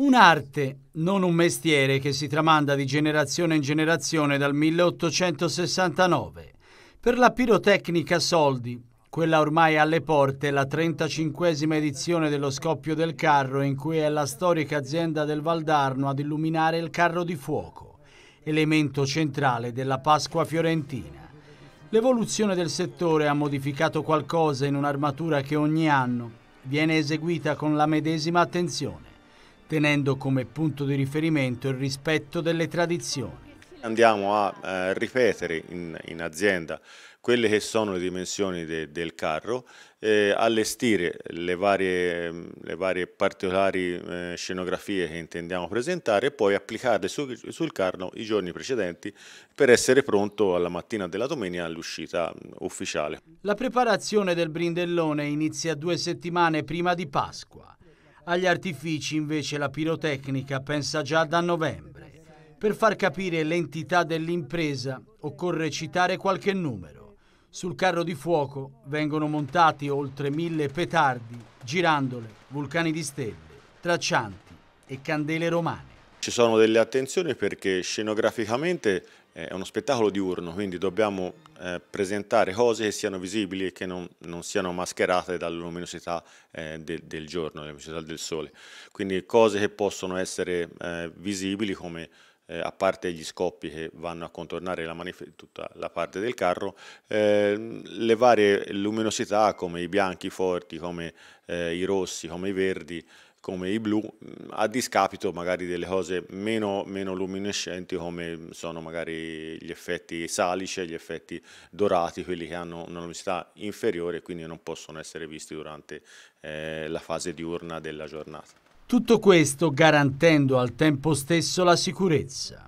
Un'arte, non un mestiere che si tramanda di generazione in generazione dal 1869. Per la pirotecnica Soldi, quella ormai alle porte, la 35esima edizione dello scoppio del carro in cui è la storica azienda del Valdarno ad illuminare il carro di fuoco, elemento centrale della Pasqua fiorentina. L'evoluzione del settore ha modificato qualcosa in un'armatura che ogni anno viene eseguita con la medesima attenzione tenendo come punto di riferimento il rispetto delle tradizioni. Andiamo a eh, ripetere in, in, azienda quelle che sono le dimensioni de, del carro, eh, allestire le varie, le varie particolari eh, scenografie che intendiamo presentare e poi applicarle su, sul carro i giorni precedenti per essere pronto alla mattina della domenica all'uscita mm, ufficiale. La preparazione del brindellone inizia due settimane prima di Pasqua. Agli artifici invece la pirotecnica pensa già da novembre. Per far capire l'entità dell'impresa occorre citare qualche numero. Sul carro di fuoco vengono montati oltre mille petardi, girandole, vulcani di stelle, traccianti e candele romane. Ci sono delle attenzioni perché scenograficamente eh, è uno spettacolo diurno, quindi dobbiamo eh, presentare cose che siano visibili e che non, non siano mascherate dalla luminosità eh, de, del giorno, dalla luminosità del sole. Quindi cose che possono essere eh, visibili come eh, a parte gli scoppi che vanno a contornare la tutta la parte del carro, ehm, le varie luminosità come i bianchi forti, come eh, i rossi, come i verdi, come i blu, a discapito magari delle cose meno, meno, luminescenti come sono magari gli effetti salice, gli effetti dorati, quelli che hanno una luminosità inferiore e quindi non possono essere visti durante eh, la fase diurna della giornata. Tutto questo garantendo al tempo stesso la sicurezza.